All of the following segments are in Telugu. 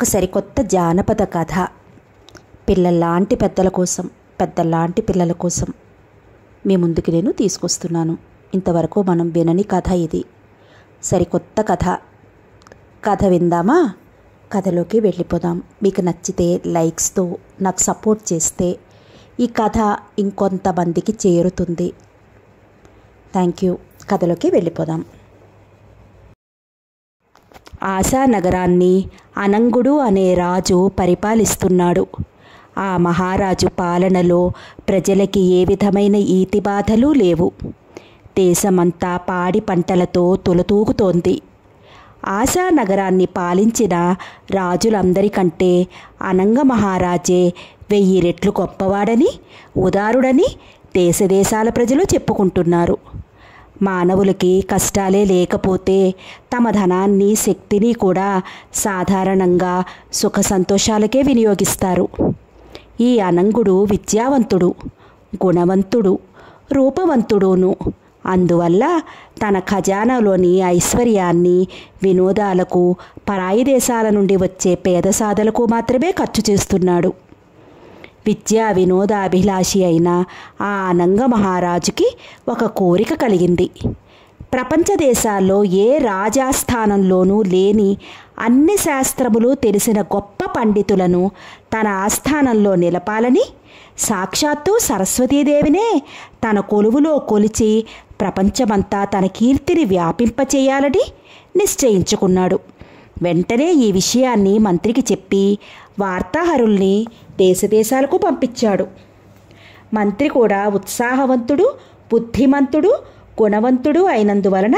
ఒక సరికొత్త జానపద కథ పిల్లల్లాంటి పెద్దల కోసం పెద్దల్లాంటి పిల్లల కోసం మీ ముందుకు నేను తీసుకొస్తున్నాను ఇంతవరకు మనం వినని కథ ఇది సరికొత్త కథ కథ విందామా కథలోకి వెళ్ళిపోదాం మీకు నచ్చితే లైక్స్తో నాకు సపోర్ట్ చేస్తే ఈ కథ ఇంకొంతమందికి చేరుతుంది థ్యాంక్ యూ కథలోకి వెళ్ళిపోదాం ఆశానగరాన్ని అనంగుడు అనే రాజు పరిపాలిస్తున్నాడు ఆ మహారాజు పాలనలో ప్రజలకి ఏ విధమైన ఈతి బాధలు లేవు దేశమంతా పాడి పంటలతో తొలతూగుతోంది ఆశానగరాన్ని పాలించిన రాజులందరికంటే అనంగ మహారాజే వెయ్యి రెట్లు గొప్పవాడని ఉదారుడని దేశదేశాల ప్రజలు చెప్పుకుంటున్నారు మానవులకి కష్టాలే లేకపోతే తమ ధనాన్ని శక్తిని కూడా సాధారణంగా సుఖ సంతోషాలకే వినియోగిస్తారు ఈ అనంగుడు విద్యావంతుడు గుణవంతుడు రూపవంతుడును అందువల్ల తన ఖజానాలోని ఐశ్వర్యాన్ని వినోదాలకు పరాయి దేశాల నుండి వచ్చే పేద సాధలకు మాత్రమే ఖర్చు చేస్తున్నాడు విద్యా వినోదాభిలాషి అయిన ఆ అనంగ మహారాజుకి ఒక కోరిక కలిగింది ప్రపంచ దేశాల్లో ఏ రాజాస్థానంలోనూ లేని అన్ని శాస్త్రములు తెలిసిన గొప్ప పండితులను తన ఆస్థానంలో నిలపాలని సాక్షాత్తు సరస్వతీదేవినే తన కొలువులో కొలిచి ప్రపంచమంతా తన కీర్తిని వ్యాపింపచేయాలని నిశ్చయించుకున్నాడు వెంటనే ఈ విషయాన్ని మంత్రికి చెప్పి వార్తాహరుల్ని దేశదేశాలకు పంపించాడు మంత్రి కూడా ఉత్సాహవంతుడు బుద్ధిమంతుడు గుణవంతుడు అయినందువలన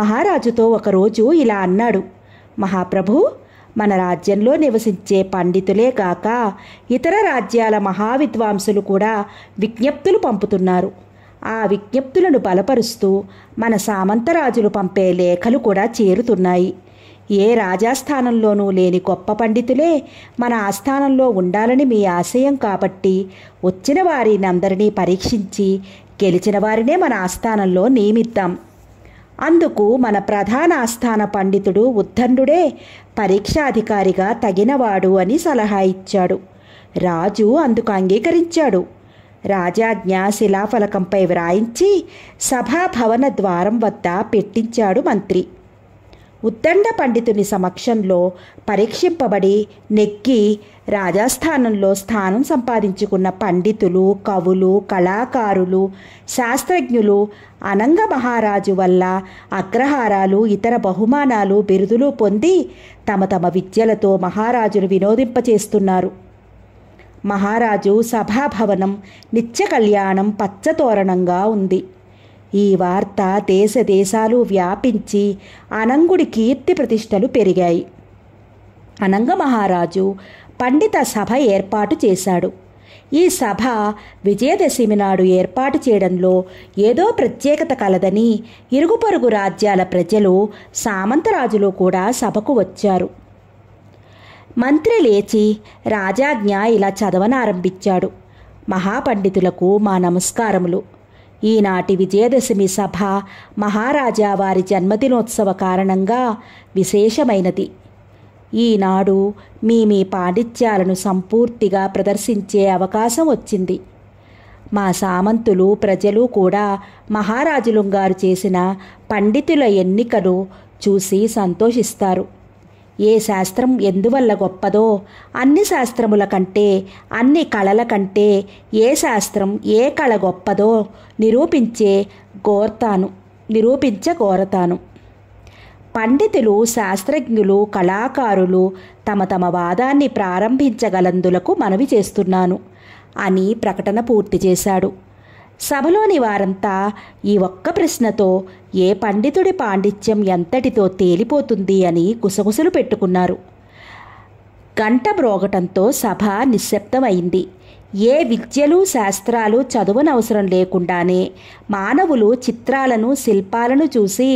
మహారాజుతో ఒకరోజు ఇలా అన్నాడు మహాప్రభు మన రాజ్యంలో నివసించే పండితులే కాక ఇతర రాజ్యాల మహావిద్వాంసులు కూడా విజ్ఞప్తులు పంపుతున్నారు ఆ విజ్ఞప్తులను బలపరుస్తూ మన సామంతరాజులు పంపే లేఖలు కూడా చేరుతున్నాయి ఏ రాజాస్థానంలోనూ లేని గొప్ప పండితులే మన ఆస్థానంలో ఉండాలని మీ ఆశయం కాబట్టి వచ్చిన వారినందరినీ పరీక్షించి గెలిచిన వారినే మన ఆస్థానంలో నియమిద్దాం అందుకు మన ప్రధాన ఆస్థాన పండితుడు ఉద్దండుడే పరీక్షాధికారిగా తగినవాడు అని సలహా ఇచ్చాడు రాజు అందుకు అంగీకరించాడు రాజాజ్ఞ శిలాఫలకంపై వ్రాయించి సభాభవన ద్వారం వద్ద పెట్టించాడు మంత్రి ఉత్తండ పండితుని సమక్షంలో పరీక్షింపబడి నెక్కి రాజాస్థానంలో స్థానం సంపాదించుకున్న పండితులు కవులు కళాకారులు శాస్త్రజ్ఞులు అనంగ మహారాజు వల్ల అగ్రహారాలు ఇతర బహుమానాలు బిరుదులు పొంది తమ తమ విద్యలతో మహారాజును వినోదింపచేస్తున్నారు మహారాజు సభాభవనం నిత్య కళ్యాణం పచ్చతోరణంగా ఉంది ఈ వార్త దేశ దేశాలు వ్యాపించి అనంగుడి కీర్తి ప్రతిష్టలు పెరిగాయి అనంగ మహారాజు పండిత సభ ఏర్పాటు చేశాడు ఈ సభ విజయదశమి నాడు ఏర్పాటు చేయడంలో ఏదో ప్రత్యేకత కలదని ఇరుగు పొరుగు రాజ్యాల ప్రజలు సామంతరాజులు కూడా సభకు వచ్చారు మంత్రి లేచి రాజాజ్ఞ ఇలా చదవనారంభించాడు మహాపండితులకు మా నమస్కారములు ఈనాటి విజయదశమి సభ మహారాజా వారి జన్మదినోత్సవ కారణంగా విశేషమైనది ఈనాడు మీ మీ పాండిత్యాలను సంపూర్తిగా ప్రదర్శించే అవకాశం వచ్చింది మా సామంతులు ప్రజలు కూడా మహారాజులుంగారు చేసిన పండితుల ఎన్నికను చూసి సంతోషిస్తారు ఏ శాస్త్రం ఎందువల్ల గొప్పదో అన్ని శాస్త్రముల కంటే అన్ని కళల కంటే ఏ శాస్త్రం ఏ కళ గొప్పదో నిరూపించే కోరతాను నిరూపించ కోరతాను పండితులు శాస్త్రజ్ఞులు కళాకారులు తమ తమ వాదాన్ని ప్రారంభించగలందులకు మనవి చేస్తున్నాను అని ప్రకటన పూర్తి చేశాడు సభలోని వారంతా ఈ ఒక్క ప్రశ్నతో ఏ పండితుడి పాండిత్యం ఎంతటితో తేలిపోతుంది అని గుసగుసలు పెట్టుకున్నారు గంట బ్రోగటంతో సభ నిశ్శబ్దమైంది ఏ విద్యలు శాస్త్రాలు చదువునవసరం లేకుండానే మానవులు చిత్రాలను శిల్పాలను చూసి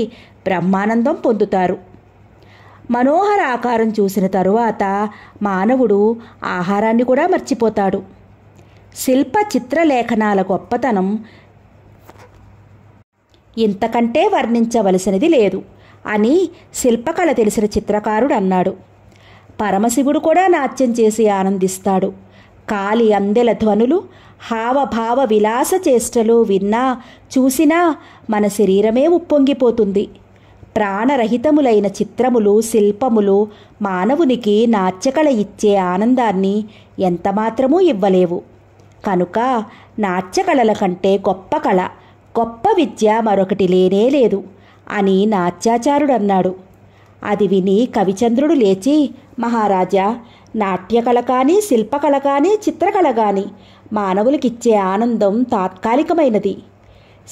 బ్రహ్మానందం పొందుతారు మనోహర ఆకారం చూసిన తరువాత మానవుడు ఆహారాన్ని కూడా మర్చిపోతాడు శిల్ప చిత్రలేఖనాల గొప్పతనం ఇంతకంటే వర్ణించవలసినది లేదు అని శిల్పకళ తెలిసిన చిత్రకారుడు అన్నాడు పరమశివుడు కూడా నాట్యం చేసి ఆనందిస్తాడు కాలి అందెల ధ్వనులు హావభావ విలాస చేష్టలు విన్నా చూసినా మన శరీరమే ఉప్పొంగిపోతుంది ప్రాణరహితములైన చిత్రములు శిల్పములు మానవునికి నాట్యకళ ఇచ్చే ఆనందాన్ని ఎంతమాత్రమూ ఇవ్వలేవు కనుక నాట్యకళల కంటే గొప్ప కళ గొప్ప విద్య మరొకటి లేనే లేదు అని అన్నాడు అది విని కవిచంద్రుడు లేచి మహారాజా నాట్యకళ కానీ శిల్పకళ కానీ చిత్రకళ కానీ మానవులకిచ్చే ఆనందం తాత్కాలికమైనది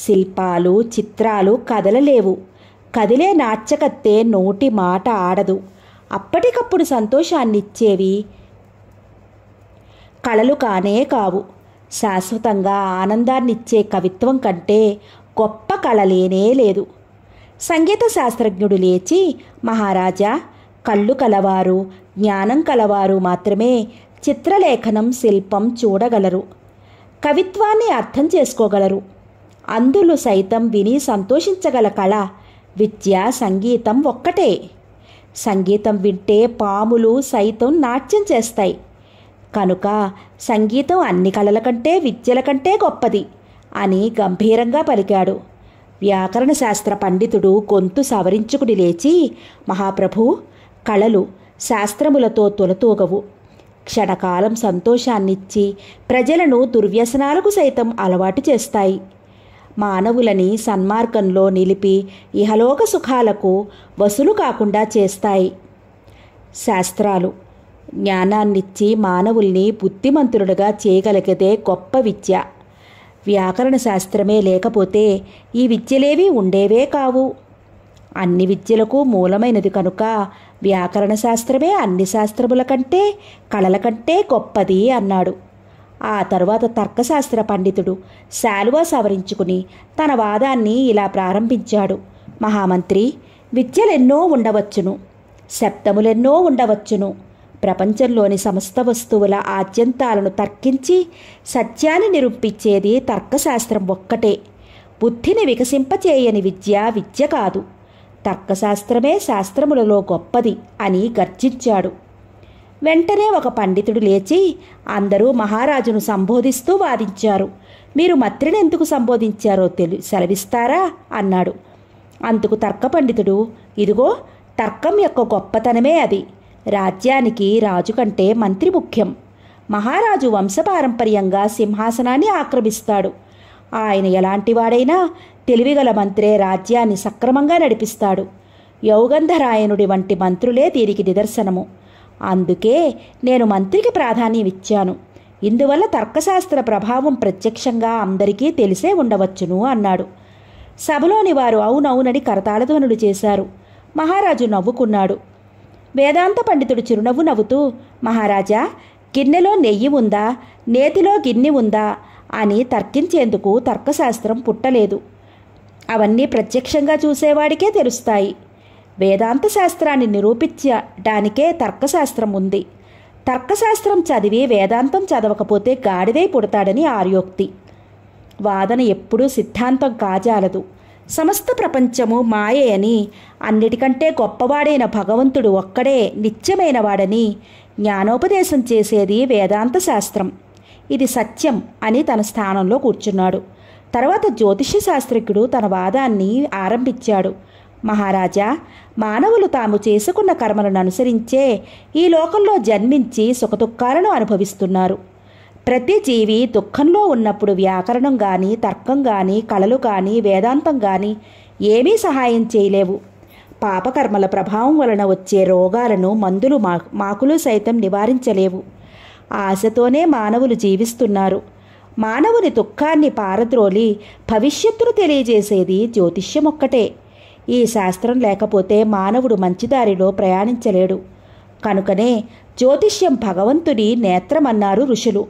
శిల్పాలు చిత్రాలు కదలలేవు కదిలే నాట్యకత్తే నోటి మాట ఆడదు అప్పటికప్పుడు సంతోషాన్నిచ్చేవి కళలు కానే కావు శాశ్వతంగా ఆనందాన్నిచ్చే కవిత్వం కంటే గొప్ప కళలేనే లేదు సంగీత శాస్త్రజ్ఞుడు లేచి మహారాజా కళ్ళు కలవారు జ్ఞానం కలవారు మాత్రమే చిత్రలేఖనం శిల్పం చూడగలరు కవిత్వాన్ని అర్థం చేసుకోగలరు అందులు సైతం విని సంతోషించగల కళ విద్య సంగీతం ఒక్కటే సంగీతం వింటే పాములు సైతం నాట్యం చేస్తాయి కనుక సంగీతం అన్ని కళల కంటే విద్యల కంటే గొప్పది అని గంభీరంగా పలికాడు వ్యాకరణ శాస్త్ర పండితుడు గొంతు సవరించుకుని లేచి మహాప్రభు కళలు శాస్త్రములతో తొలతూగవు క్షణకాలం సంతోషాన్నిచ్చి ప్రజలను దుర్వ్యసనాలకు సైతం అలవాటు చేస్తాయి మానవులని సన్మార్గంలో నిలిపి ఇహలోక సుఖాలకు వసూలు కాకుండా చేస్తాయి శాస్త్రాలు జ్ఞానాన్నిచ్చి మానవుల్ని బుద్ధిమంతుడుగా చేయగలిగితే గొప్ప విద్య వ్యాకరణ శాస్త్రమే లేకపోతే ఈ విద్యలేవి ఉండేవే కావు అన్ని విద్యలకు మూలమైనది కనుక వ్యాకరణ శాస్త్రమే అన్ని శాస్త్రముల కంటే కళల కంటే గొప్పది అన్నాడు ఆ తరువాత తర్కశాస్త్ర పండితుడు శాలువా సవరించుకుని తన వాదాన్ని ఇలా ప్రారంభించాడు మహామంత్రి విద్యలెన్నో ఉండవచ్చును శబ్దములెన్నో ఉండవచ్చును ప్రపంచంలోని సమస్త వస్తువుల ఆద్యంతాలను తర్కించి సత్యాన్ని నిరూపించేది తర్కశాస్త్రం ఒక్కటే బుద్ధిని వికసింపచేయని విద్య విద్య కాదు తర్కశాస్త్రమే శాస్త్రములలో గొప్పది అని గర్జించాడు వెంటనే ఒక పండితుడు లేచి అందరూ మహారాజును సంబోధిస్తూ వాదించారు మీరు మత్రిని ఎందుకు సంబోధించారో తెలి సెలవిస్తారా అన్నాడు అందుకు తర్క పండితుడు ఇదిగో తర్కం యొక్క గొప్పతనమే అది రాజ్యానికి రాజు కంటే మంత్రి ముఖ్యం మహారాజు వంశపారంపర్యంగా సింహాసనాన్ని ఆక్రమిస్తాడు ఆయన ఎలాంటివాడైనా తెలివిగల మంత్రే రాజ్యాన్ని సక్రమంగా నడిపిస్తాడు యౌగంధరాయణుడి వంటి మంత్రులే దీనికి నిదర్శనము అందుకే నేను మంత్రికి ప్రాధాన్యం ఇచ్చాను ఇందువల్ల తర్కశాస్త్ర ప్రభావం ప్రత్యక్షంగా అందరికీ తెలిసే ఉండవచ్చును అన్నాడు సభలోని వారు అవునవునని కరతాళధ్వనులు చేశారు మహారాజు నవ్వుకున్నాడు వేదాంత పండితుడు చిరునవ్వు నవ్వుతూ మహారాజా గిన్నెలో నెయ్యి ఉందా నేతిలో గిన్నె ఉందా అని తర్కించేందుకు తర్కశాస్త్రం పుట్టలేదు అవన్నీ ప్రత్యక్షంగా చూసేవాడికే తెలుస్తాయి వేదాంత శాస్త్రాన్ని నిరూపించడానికే తర్కశాస్త్రం ఉంది తర్కశాస్త్రం చదివి వేదాంతం చదవకపోతే గాడిదై పుడతాడని ఆర్యోక్తి వాదన ఎప్పుడూ సిద్ధాంతం కాజాలదు సమస్త ప్రపంచము అని అన్నిటికంటే గొప్పవాడైన భగవంతుడు ఒక్కడే నిత్యమైనవాడని జ్ఞానోపదేశం చేసేది వేదాంత శాస్త్రం ఇది సత్యం అని తన స్థానంలో కూర్చున్నాడు తర్వాత జ్యోతిష్య శాస్త్రికుడు తన వాదాన్ని ఆరంభించాడు మహారాజా మానవులు తాము చేసుకున్న కర్మలను అనుసరించే ఈ లోకంలో జన్మించి సుఖదుఖాలను అనుభవిస్తున్నారు ప్రతి జీవి దుఃఖంలో ఉన్నప్పుడు వ్యాకరణం కానీ తర్కం కానీ కళలు కానీ వేదాంతం కానీ ఏమీ సహాయం చేయలేవు పాపకర్మల ప్రభావం వలన వచ్చే రోగాలను మందులు మా మాకులు సైతం నివారించలేవు ఆశతోనే మానవులు జీవిస్తున్నారు మానవుని దుఃఖాన్ని పారద్రోలి భవిష్యత్తును తెలియజేసేది జ్యోతిష్యం ఒక్కటే ఈ శాస్త్రం లేకపోతే మానవుడు మంచిదారిలో ప్రయాణించలేడు కనుకనే జ్యోతిష్యం భగవంతుని నేత్రమన్నారు ఋషులు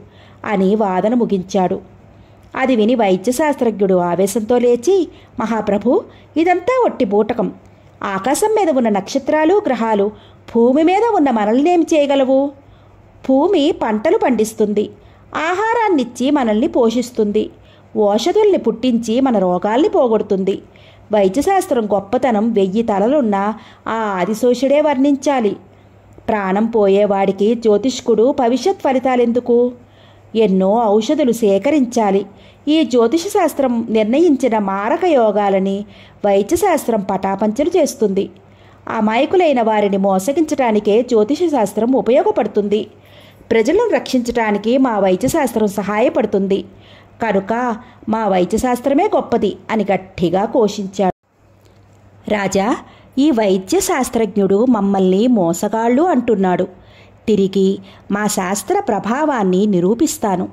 అని వాదన ముగించాడు అది విని వైద్యశాస్త్రజ్ఞుడు ఆవేశంతో లేచి మహాప్రభు ఇదంతా ఒట్టి బూటకం ఆకాశం మీద ఉన్న నక్షత్రాలు గ్రహాలు భూమి మీద ఉన్న మనల్నేమి చేయగలవు భూమి పంటలు పండిస్తుంది ఆహారాన్నిచ్చి మనల్ని పోషిస్తుంది ఓషధుల్ని పుట్టించి మన రోగాల్ని పోగొడుతుంది వైద్యశాస్త్రం గొప్పతనం వెయ్యి తలలున్న ఆ ఆదిశోషుడే వర్ణించాలి ప్రాణం పోయేవాడికి జ్యోతిష్కుడు భవిష్యత్ ఫలితాలెందుకు ఎన్నో ఔషధులు సేకరించాలి ఈ జ్యోతిష శాస్త్రం నిర్ణయించిన మారక యోగాలని వైద్యశాస్త్రం పటాపంచలు చేస్తుంది అమాయకులైన వారిని మోసగించడానికే జ్యోతిష శాస్త్రం ఉపయోగపడుతుంది ప్రజలను రక్షించడానికి మా వైద్యశాస్త్రం సహాయపడుతుంది కనుక మా వైద్యశాస్త్రమే గొప్పది అని గట్టిగా కోషించాడు రాజా ఈ వైద్య శాస్త్రజ్ఞుడు మమ్మల్ని మోసగాళ్ళు అంటున్నాడు తిరిగి మా శాస్త్ర ప్రభావాన్ని నిరూపిస్తాను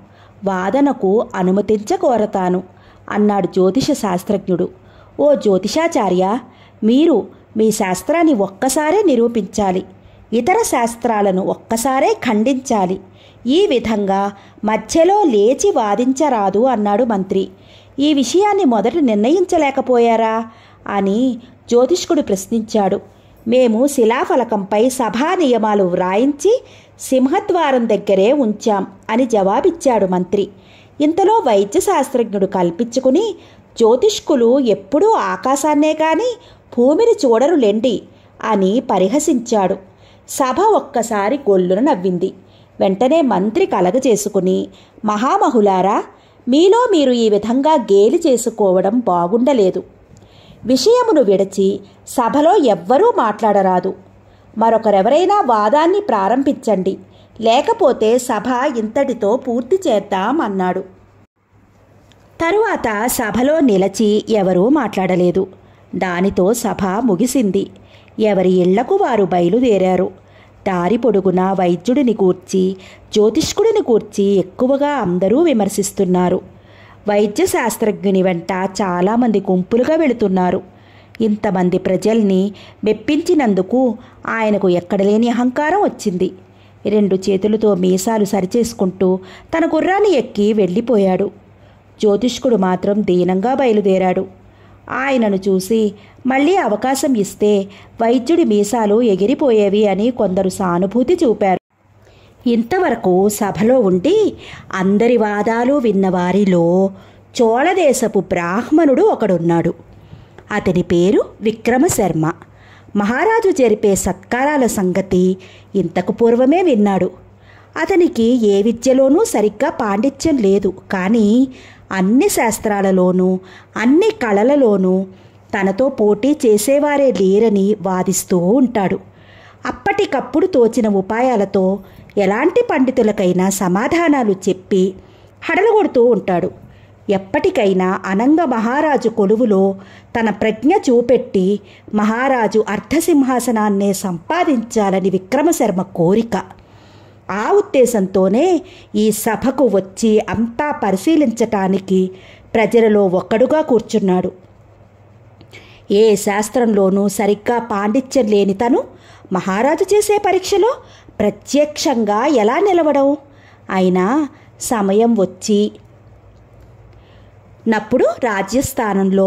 వాదనకు అనుమతించకోరతాను అన్నాడు జ్యోతిష శాస్త్రజ్ఞుడు ఓ జ్యోతిషాచార్య మీరు మీ శాస్త్రాన్ని ఒక్కసారే నిరూపించాలి ఇతర శాస్త్రాలను ఒక్కసారే ఖండించాలి ఈ విధంగా మధ్యలో లేచి వాదించరాదు అన్నాడు మంత్రి ఈ విషయాన్ని మొదట నిర్ణయించలేకపోయారా అని జ్యోతిష్కుడు ప్రశ్నించాడు మేము శిలాఫలకంపై సభా నియమాలు వ్రాయించి సింహద్వారం దగ్గరే ఉంచాం అని జవాబిచ్చాడు మంత్రి ఇంతలో వైద్య శాస్త్రజ్ఞుడు కల్పించుకుని జ్యోతిష్కులు ఎప్పుడూ ఆకాశాన్నే కాని భూమిని చూడరులేండి అని పరిహసించాడు సభ ఒక్కసారి గొల్లును నవ్వింది వెంటనే మంత్రి కలగజేసుకుని మహామహులారా మీలో మీరు ఈ విధంగా గేలి చేసుకోవడం బాగుండలేదు విషయమును విడచి సభలో ఎవ్వరూ మాట్లాడరాదు మరొకరెవరైనా వాదాన్ని ప్రారంభించండి లేకపోతే సభ ఇంతటితో పూర్తి చేద్దామన్నాడు తరువాత సభలో నిలచి ఎవరూ మాట్లాడలేదు దానితో సభ ముగిసింది ఎవరి ఇళ్లకు వారు బయలుదేరారు దారి పొడుగున వైద్యుడిని కూర్చి జ్యోతిష్కుడిని కూర్చి ఎక్కువగా అందరూ విమర్శిస్తున్నారు వైద్య శాస్త్రజ్ఞుని వెంట చాలామంది గుంపులుగా వెళుతున్నారు ఇంతమంది ప్రజల్ని మెప్పించినందుకు ఆయనకు ఎక్కడలేని అహంకారం వచ్చింది రెండు చేతులతో మీసాలు సరిచేసుకుంటూ తన గుర్రాన్ని ఎక్కి వెళ్ళిపోయాడు జ్యోతిష్కుడు మాత్రం దీనంగా బయలుదేరాడు ఆయనను చూసి మళ్ళీ అవకాశం ఇస్తే వైద్యుడి మీసాలు ఎగిరిపోయేవి అని కొందరు సానుభూతి చూపారు ఇంతవరకు సభలో ఉండి అందరి వాదాలు విన్నవారిలో చోళదేశపు బ్రాహ్మణుడు ఒకడున్నాడు అతని పేరు విక్రమశర్మ మహారాజు జరిపే సత్కారాల సంగతి ఇంతకు పూర్వమే విన్నాడు అతనికి ఏ విద్యలోనూ సరిగ్గా పాండిత్యం లేదు కానీ అన్ని శాస్త్రాలలోనూ అన్ని కళలలోనూ తనతో పోటీ చేసేవారే లేరని వాదిస్తూ ఉంటాడు అప్పటికప్పుడు తోచిన ఉపాయాలతో ఎలాంటి పండితులకైనా సమాధానాలు చెప్పి హడలగొడుతూ ఉంటాడు ఎప్పటికైనా అనంగ మహారాజు కొలువులో తన ప్రజ్ఞ చూపెట్టి మహారాజు అర్ధసింహాసనాన్నే సంపాదించాలని విక్రమశర్మ కోరిక ఆ ఉద్దేశంతోనే ఈ సభకు వచ్చి అంతా పరిశీలించటానికి ప్రజలలో ఒక్కడుగా కూర్చున్నాడు ఏ శాస్త్రంలోనూ సరిగ్గా పాండిత్యం లేని తను మహారాజు చేసే పరీక్షలో ప్రత్యక్షంగా ఎలా నిలవడం అయినా సమయం వచ్చి నప్పుడు రాజ్యస్థానంలో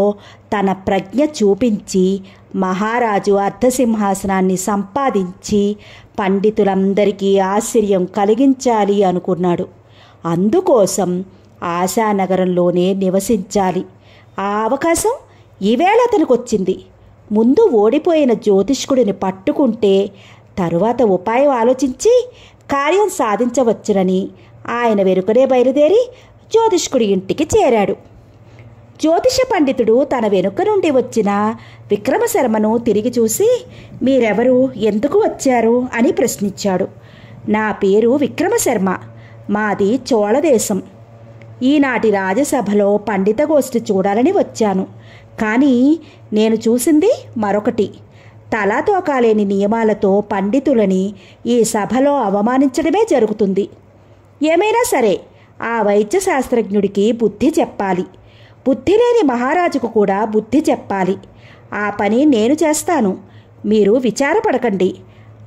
తన ప్రజ్ఞ చూపించి మహారాజు అర్ధసింహాసనాన్ని సంపాదించి పండితులందరికీ ఆశ్చర్యం కలిగించాలి అనుకున్నాడు అందుకోసం ఆశానగరంలోనే నివసించాలి ఆ అవకాశం ఈవేళ అతనికి వచ్చింది ముందు ఓడిపోయిన జ్యోతిష్కుడిని పట్టుకుంటే తరువాత ఉపాయం ఆలోచించి కార్యం సాధించవచ్చునని ఆయన వెనుకనే బయలుదేరి జ్యోతిష్కుడి ఇంటికి చేరాడు జ్యోతిష పండితుడు తన వెనుక నుండి వచ్చిన విక్రమశర్మను తిరిగి చూసి మీరెవరు ఎందుకు వచ్చారు అని ప్రశ్నించాడు నా పేరు విక్రమశర్మ మాది చోళదేశం ఈనాటి రాజసభలో పండిత గోష్ఠి చూడాలని వచ్చాను కానీ నేను చూసింది మరొకటి తలాతోకాలేని నియమాలతో పండితులని ఈ సభలో అవమానించడమే జరుగుతుంది ఏమైనా సరే ఆ వైద్య శాస్త్రజ్ఞుడికి బుద్ధి చెప్పాలి బుద్ధి లేని మహారాజుకు కూడా బుద్ధి చెప్పాలి ఆ పని నేను చేస్తాను మీరు విచారపడకండి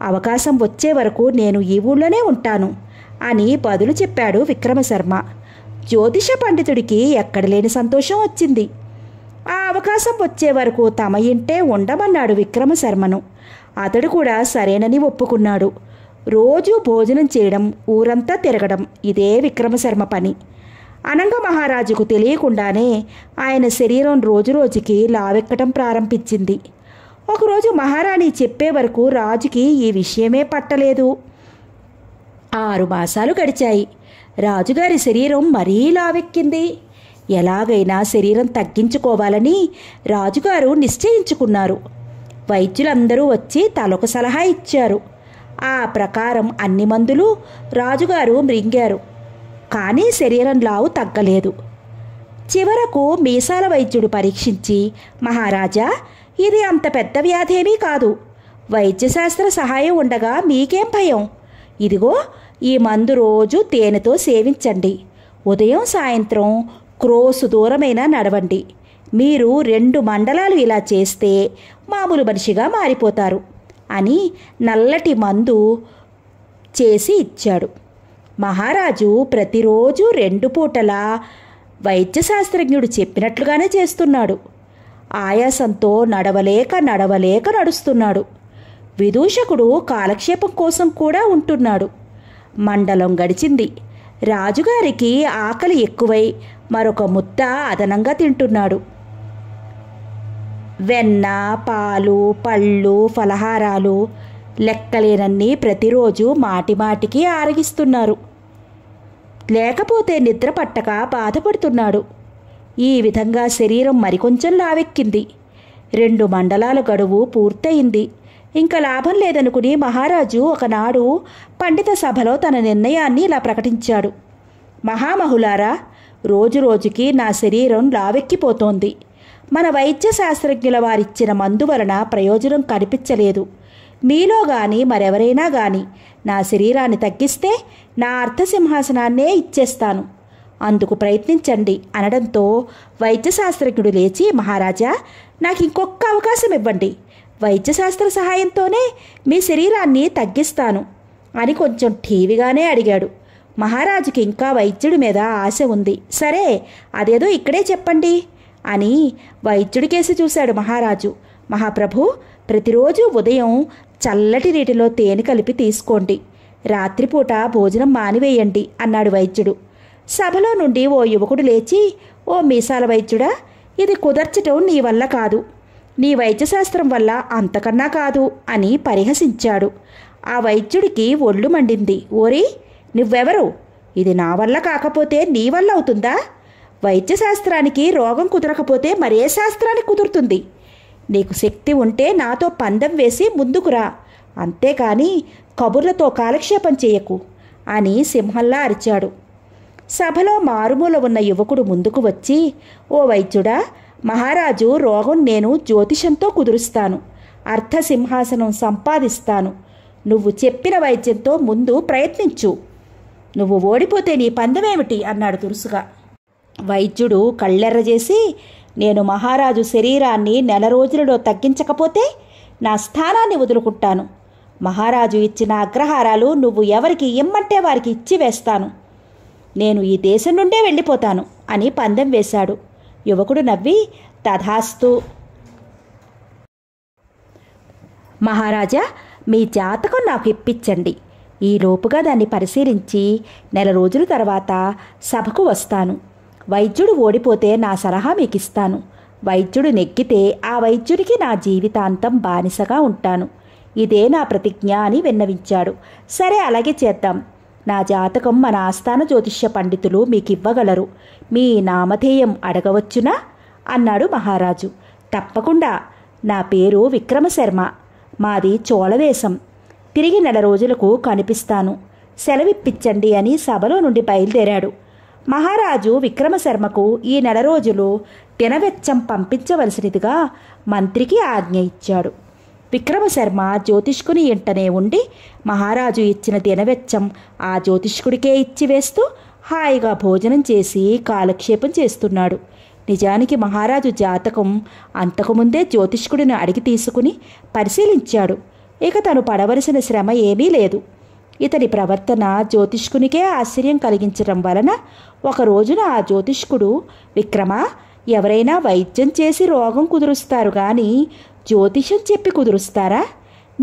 అవకాశం వచ్చే వరకు నేను ఈ ఊళ్ళోనే ఉంటాను అని బదులు చెప్పాడు విక్రమశర్మ జ్యోతిష పండితుడికి ఎక్కడలేని సంతోషం వచ్చింది ఆ అవకాశం వచ్చే వరకు తమ ఇంటే ఉండమన్నాడు విక్రమశర్మను అతడు కూడా సరేనని ఒప్పుకున్నాడు రోజూ భోజనం చేయడం ఊరంతా తిరగడం ఇదే విక్రమశర్మ పని అనంగ మహారాజుకు తెలియకుండానే ఆయన శరీరం రోజురోజుకి లావెక్కటం ప్రారంభించింది ఒకరోజు మహారాణి చెప్పే వరకు రాజుకి ఈ విషయమే పట్టలేదు ఆరు మాసాలు గడిచాయి రాజుగారి శరీరం మరీ లావెక్కింది ఎలాగైనా శరీరం తగ్గించుకోవాలని రాజుగారు నిశ్చయించుకున్నారు వైద్యులందరూ వచ్చి తలొక సలహా ఇచ్చారు ఆ ప్రకారం అన్ని మందులు రాజుగారు మృంగారు కానీ శరీరం లావు తగ్గలేదు చివరకు మీసాల వైద్యుడు పరీక్షించి మహారాజా ఇది అంత పెద్ద వ్యాధేమీ కాదు వైద్యశాస్త్ర సహాయం ఉండగా మీకేం భయం ఇదిగో ఈ మందు రోజు తేనెతో సేవించండి ఉదయం సాయంత్రం క్రోసు దూరమైనా నడవండి మీరు రెండు మండలాలు ఇలా చేస్తే మామూలు మనిషిగా మారిపోతారు అని నల్లటి మందు చేసి ఇచ్చాడు మహారాజు ప్రతిరోజు రెండు పూటల వైద్యశాస్త్రజ్ఞుడు చెప్పినట్లుగానే చేస్తున్నాడు ఆయాసంతో నడవలేక నడవలేక నడుస్తున్నాడు విదూషకుడు కాలక్షేపం కోసం కూడా ఉంటున్నాడు మండలం గడిచింది రాజుగారికి ఆకలి ఎక్కువై మరొక ముద్ద అదనంగా తింటున్నాడు వెన్న పాలు పళ్ళు ఫలహారాలు లెక్కలేనన్ని ప్రతిరోజు మాటిమాటికి ఆరగిస్తున్నారు లేకపోతే నిద్ర పట్టక బాధపడుతున్నాడు ఈ విధంగా శరీరం మరికొంచెం లావెక్కింది రెండు మండలాల గడువు పూర్తయింది ఇంకా లాభం లేదనుకుని మహారాజు ఒకనాడు పండిత సభలో తన నిర్ణయాన్ని ఇలా ప్రకటించాడు మహామహులారా రోజురోజుకి నా శరీరం లావెక్కిపోతోంది మన వైద్య శాస్త్రజ్ఞుల వారిచ్చిన మందు వలన ప్రయోజనం కనిపించలేదు మీలో కానీ మరెవరైనా కానీ నా శరీరాన్ని తగ్గిస్తే నా అర్థసింహాసనాన్నే ఇచ్చేస్తాను అందుకు ప్రయత్నించండి అనడంతో వైద్య శాస్త్రజ్ఞుడు లేచి మహారాజా నాకు ఇంకొక అవకాశం ఇవ్వండి వైద్యశాస్త్ర సహాయంతోనే మీ శరీరాన్ని తగ్గిస్తాను అని కొంచెం ఠీవిగానే అడిగాడు మహారాజుకి ఇంకా వైద్యుడి మీద ఆశ ఉంది సరే అదేదో ఇక్కడే చెప్పండి అని వైద్యుడి కేసి చూశాడు మహారాజు మహాప్రభు ప్రతిరోజు ఉదయం చల్లటి నీటిలో తేనె కలిపి తీసుకోండి రాత్రిపూట భోజనం మానివేయండి అన్నాడు వైద్యుడు సభలో నుండి ఓ యువకుడు లేచి ఓ మీసాల వైద్యుడా ఇది కుదర్చటం నీ వల్ల కాదు నీ వైద్యశాస్త్రం వల్ల అంతకన్నా కాదు అని పరిహసించాడు ఆ వైద్యుడికి ఒళ్ళు మండింది ఓరి నువ్వెవరు ఇది నా వల్ల కాకపోతే నీ వల్ల అవుతుందా వైద్యశాస్త్రానికి రోగం కుదరకపోతే మరే శాస్త్రానికి కుదురుతుంది నీకు శక్తి ఉంటే నాతో పందం వేసి ముందుకురా అంతేకాని కబుర్లతో కాలక్షేపం చేయకు అని సింహంలా అరిచాడు సభలో మారుమూల ఉన్న యువకుడు ముందుకు వచ్చి ఓ వైద్యుడా మహారాజు రోగం నేను జ్యోతిషంతో కుదురుస్తాను అర్ధసింహాసనం సంపాదిస్తాను నువ్వు చెప్పిన వైద్యంతో ముందు ప్రయత్నించు నువ్వు ఓడిపోతే నీ పందమేమిటి అన్నాడు దురుసుగా వైద్యుడు చేసి నేను మహారాజు శరీరాన్ని నెల రోజులలో తగ్గించకపోతే నా స్థానాన్ని వదులుకుంటాను మహారాజు ఇచ్చిన అగ్రహారాలు నువ్వు ఎవరికి ఇమ్మంటే వారికి ఇచ్చి వేస్తాను నేను ఈ దేశం నుండే వెళ్ళిపోతాను అని పందెం వేశాడు యువకుడు నవ్వి తథాస్తు మహారాజా మీ జాతకం నాకు ఇప్పించండి ఈ లోపుగా దాన్ని పరిశీలించి నెల రోజుల తర్వాత సభకు వస్తాను వైద్యుడు ఓడిపోతే నా సలహా మీకు ఇస్తాను వైద్యుడు నెగ్గితే ఆ వైద్యుడికి నా జీవితాంతం బానిసగా ఉంటాను ఇదే నా ప్రతిజ్ఞ అని విన్నవించాడు సరే అలాగే చేద్దాం నా జాతకం మన ఆస్థాన జ్యోతిష్య పండితులు మీకు ఇవ్వగలరు మీ నామధేయం అడగవచ్చునా అన్నాడు మహారాజు తప్పకుండా నా పేరు విక్రమశర్మ మాది చోళదేశం తిరిగి నెల రోజులకు కనిపిస్తాను సెలవిప్పించండి అని సభలో నుండి బయలుదేరాడు మహారాజు విక్రమశర్మకు ఈ నెల రోజులు తినవెచ్చం పంపించవలసినదిగా మంత్రికి ఆజ్ఞ ఇచ్చాడు విక్రమశర్మ జ్యోతిష్కుని ఇంటనే ఉండి మహారాజు ఇచ్చిన దినవెచ్చం ఆ జ్యోతిష్కుడికే ఇచ్చివేస్తూ హాయిగా భోజనం చేసి కాలక్షేపం చేస్తున్నాడు నిజానికి మహారాజు జాతకం అంతకుముందే జ్యోతిష్కుడిని అడిగి తీసుకుని పరిశీలించాడు ఇక తను పడవలసిన శ్రమ ఏమీ లేదు ఇతని ప్రవర్తన జ్యోతిష్కునికే ఆశ్చర్యం కలిగించడం వలన ఒక రోజున ఆ జ్యోతిష్కుడు విక్రమ ఎవరైనా వైద్యం చేసి రోగం కుదురుస్తారు కానీ జ్యోతిషం చెప్పి కుదురుస్తారా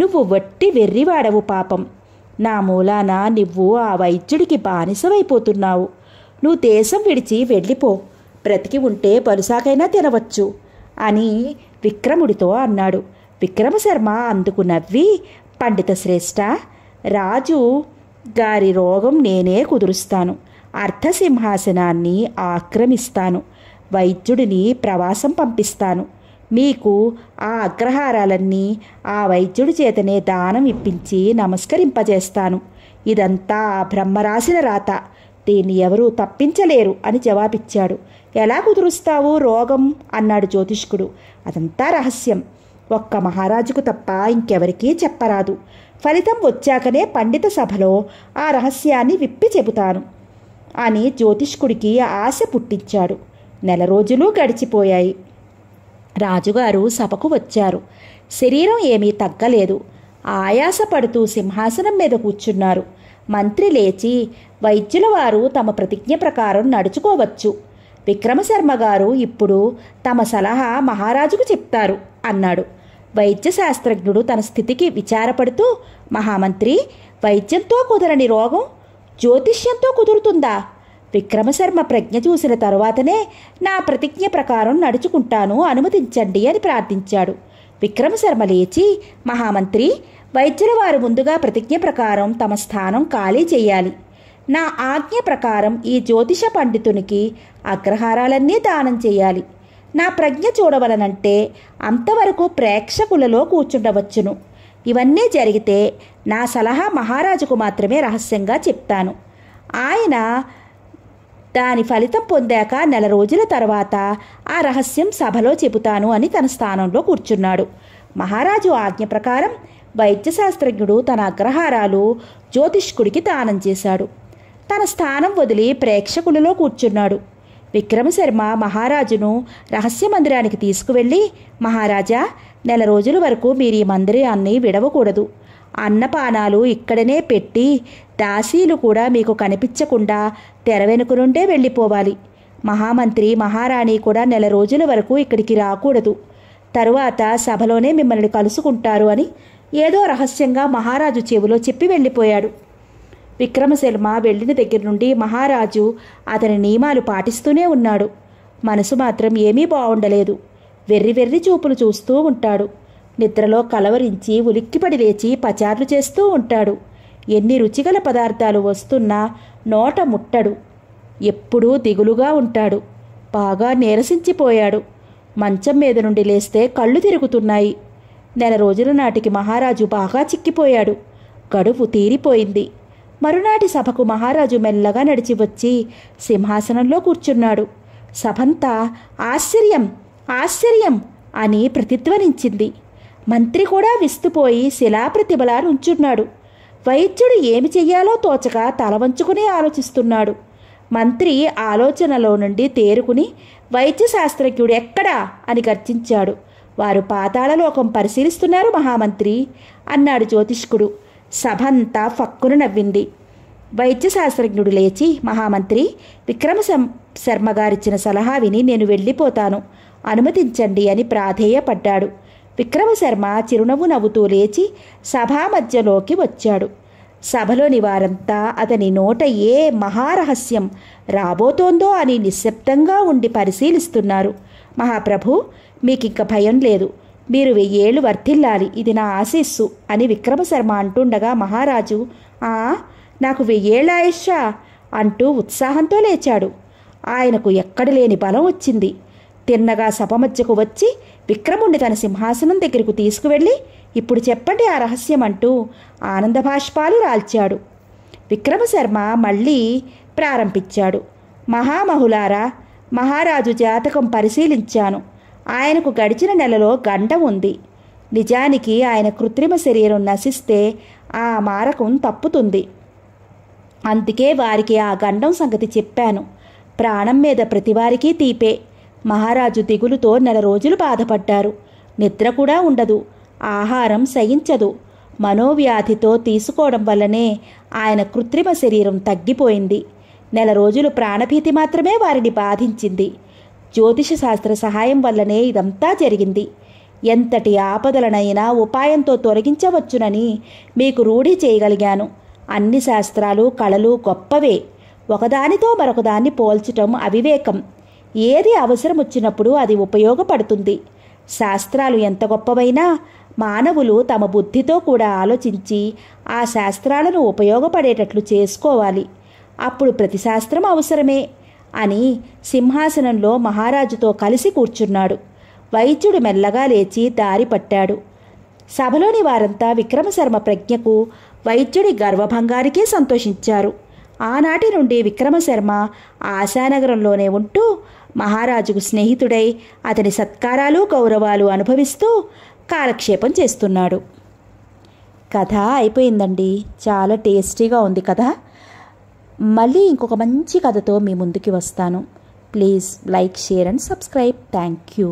నువ్వు వట్టి వెర్రివాడవు పాపం నా మూలాన నువ్వు ఆ వైద్యుడికి బానిసమైపోతున్నావు నువ్వు దేశం విడిచి వెళ్ళిపో బ్రతికి ఉంటే పలుసాకైనా తినవచ్చు అని విక్రముడితో అన్నాడు విక్రమశర్మ అందుకు నవ్వి పండిత శ్రేష్ట రాజు గారి రోగం నేనే కుదురుస్తాను అర్థసింహాసనాన్ని ఆక్రమిస్తాను వైద్యుడిని ప్రవాసం పంపిస్తాను మీకు ఆ అగ్రహారాలన్నీ ఆ వైద్యుడి చేతనే దానం ఇప్పించి నమస్కరింపజేస్తాను ఇదంతా ఆ బ్రహ్మ రాసిన రాత దీన్ని ఎవరూ తప్పించలేరు అని జవాబిచ్చాడు ఎలా కుదురుస్తావు రోగం అన్నాడు జ్యోతిష్కుడు అదంతా రహస్యం ఒక్క మహారాజుకు తప్ప ఇంకెవరికీ చెప్పరాదు ఫలితం వచ్చాకనే పండిత సభలో ఆ రహస్యాన్ని విప్పి చెబుతాను అని జ్యోతిష్కుడికి ఆశ పుట్టించాడు నెల రోజులు గడిచిపోయాయి రాజుగారు సభకు వచ్చారు శరీరం ఏమీ తగ్గలేదు ఆయాసపడుతూ సింహాసనం మీద కూర్చున్నారు మంత్రి లేచి వైద్యుల వారు తమ ప్రతిజ్ఞ ప్రకారం నడుచుకోవచ్చు విక్రమశర్మ గారు ఇప్పుడు తమ సలహా మహారాజుకు చెప్తారు అన్నాడు వైద్య శాస్త్రజ్ఞుడు తన స్థితికి విచారపడుతూ మహామంత్రి వైద్యంతో కుదరని రోగం జ్యోతిష్యంతో కుదురుతుందా విక్రమశర్మ ప్రజ్ఞ చూసిన తరువాతనే నా ప్రతిజ్ఞ ప్రకారం నడుచుకుంటాను అనుమతించండి అని ప్రార్థించాడు విక్రమశర్మ లేచి మహామంత్రి వైద్యుల వారు ముందుగా ప్రతిజ్ఞ ప్రకారం తమ స్థానం ఖాళీ చేయాలి నా ఆజ్ఞ ప్రకారం ఈ జ్యోతిష పండితునికి అగ్రహారాలన్నీ దానం చేయాలి నా ప్రజ్ఞ చూడవలనంటే అంతవరకు ప్రేక్షకులలో కూర్చుండవచ్చును ఇవన్నీ జరిగితే నా సలహా మహారాజుకు మాత్రమే రహస్యంగా చెప్తాను ఆయన దాని ఫలితం పొందాక నెల రోజుల తర్వాత ఆ రహస్యం సభలో చెబుతాను అని తన స్థానంలో కూర్చున్నాడు మహారాజు ఆజ్ఞ ప్రకారం వైద్యశాస్త్రజ్ఞుడు తన అగ్రహారాలు జ్యోతిష్కుడికి దానం చేశాడు తన స్థానం వదిలి ప్రేక్షకులలో కూర్చున్నాడు విక్రమశర్మ మహారాజును రహస్య మందిరానికి తీసుకువెళ్ళి మహారాజా నెల రోజుల వరకు మీరు ఈ మందిరాన్ని విడవకూడదు అన్నపానాలు ఇక్కడనే పెట్టి దాసీలు కూడా మీకు కనిపించకుండా తెర వెనుక నుండే వెళ్ళిపోవాలి మహామంత్రి మహారాణి కూడా నెల రోజుల వరకు ఇక్కడికి రాకూడదు తరువాత సభలోనే మిమ్మల్ని కలుసుకుంటారు అని ఏదో రహస్యంగా మహారాజు చెవిలో చెప్పి వెళ్ళిపోయాడు విక్రమశర్మ వెళ్ళిన దగ్గర నుండి మహారాజు అతని నియమాలు పాటిస్తూనే ఉన్నాడు మనసు మాత్రం ఏమీ బాగుండలేదు వెర్రి వెర్రి చూపులు చూస్తూ ఉంటాడు నిద్రలో కలవరించి ఉలిక్కిపడి లేచి పచార్లు చేస్తూ ఉంటాడు ఎన్ని రుచిగల పదార్థాలు వస్తున్నా నోట ముట్టడు ఎప్పుడూ దిగులుగా ఉంటాడు బాగా నీరసించిపోయాడు మంచం మీద నుండి లేస్తే కళ్ళు తిరుగుతున్నాయి నెల రోజుల నాటికి మహారాజు బాగా చిక్కిపోయాడు గడువు తీరిపోయింది మరునాటి సభకు మహారాజు మెల్లగా నడిచి వచ్చి సింహాసనంలో కూర్చున్నాడు సభంతా ఆశ్చర్యం ఆశ్చర్యం అని ప్రతిధ్వనించింది మంత్రి కూడా విస్తుపోయి శిలాప్రతిభలా నుంచున్నాడు వైద్యుడు ఏమి చెయ్యాలో తోచక తల వంచుకుని ఆలోచిస్తున్నాడు మంత్రి ఆలోచనలో నుండి తేరుకుని వైద్యశాస్త్రజ్ఞుడు ఎక్కడా అని గర్జించాడు వారు పాతాళలోకం పరిశీలిస్తున్నారు మహామంత్రి అన్నాడు జ్యోతిష్కుడు సభంతా ఫక్కును నవ్వింది వైద్యశాస్త్రజ్ఞుడు లేచి మహామంత్రి విక్రమ శర్మ గారిచ్చిన సలహా విని నేను వెళ్ళిపోతాను అనుమతించండి అని ప్రాధేయపడ్డాడు విక్రమశర్మ చిరునవ్వు నవ్వుతూ లేచి సభా మధ్యలోకి వచ్చాడు సభలోని వారంతా అతని నోట ఏ మహారహస్యం రాబోతోందో అని నిశ్శబ్దంగా ఉండి పరిశీలిస్తున్నారు మహాప్రభు మీకిక భయం లేదు మీరు వెయ్యేళ్ళు వర్ధిల్లాలి ఇది నా ఆశీస్సు అని విక్రమశర్మ అంటుండగా మహారాజు ఆ నాకు వెయ్యేళ్ళ ఆయుష్షా అంటూ ఉత్సాహంతో లేచాడు ఆయనకు ఎక్కడ లేని బలం వచ్చింది తిన్నగా సపమధ్యకు వచ్చి విక్రముణ్ణి తన సింహాసనం దగ్గరకు తీసుకువెళ్ళి ఇప్పుడు చెప్పండి ఆ రహస్యం అంటూ ఆనందభాష్పాలు రాల్చాడు విక్రమశర్మ మళ్ళీ ప్రారంభించాడు మహామహులారా మహారాజు జాతకం పరిశీలించాను ఆయనకు గడిచిన నెలలో గండం ఉంది నిజానికి ఆయన కృత్రిమ శరీరం నశిస్తే ఆ మారకం తప్పుతుంది అందుకే వారికి ఆ గండం సంగతి చెప్పాను ప్రాణం మీద ప్రతివారికీ తీపే మహారాజు దిగులుతో నెల రోజులు బాధపడ్డారు నిద్ర కూడా ఉండదు ఆహారం సహించదు మనోవ్యాధితో తీసుకోవడం వల్లనే ఆయన కృత్రిమ శరీరం తగ్గిపోయింది నెల రోజులు ప్రాణభీతి మాత్రమే వారిని బాధించింది జ్యోతిష శాస్త్ర సహాయం వల్లనే ఇదంతా జరిగింది ఎంతటి ఆపదలనైనా ఉపాయంతో తొలగించవచ్చునని మీకు రూఢి చేయగలిగాను అన్ని శాస్త్రాలు కళలు గొప్పవే ఒకదానితో మరొకదాన్ని పోల్చటం అవివేకం ఏది అవసరం వచ్చినప్పుడు అది ఉపయోగపడుతుంది శాస్త్రాలు ఎంత గొప్పవైనా మానవులు తమ బుద్ధితో కూడా ఆలోచించి ఆ శాస్త్రాలను ఉపయోగపడేటట్లు చేసుకోవాలి అప్పుడు ప్రతి శాస్త్రం అవసరమే అని సింహాసనంలో మహారాజుతో కలిసి కూర్చున్నాడు వైద్యుడు మెల్లగా లేచి దారి పట్టాడు సభలోని వారంతా విక్రమశర్మ ప్రజ్ఞకు వైద్యుడి గర్వభంగానికే సంతోషించారు ఆనాటి నుండి విక్రమశర్మ ఆశానగరంలోనే ఉంటూ మహారాజుకు స్నేహితుడై అతని సత్కారాలు గౌరవాలు అనుభవిస్తూ కాలక్షేపం చేస్తున్నాడు కథ అయిపోయిందండి చాలా టేస్టీగా ఉంది కదా మళ్ళీ ఇంకొక మంచి కథతో మీ ముందుకి వస్తాను please like share and subscribe thank you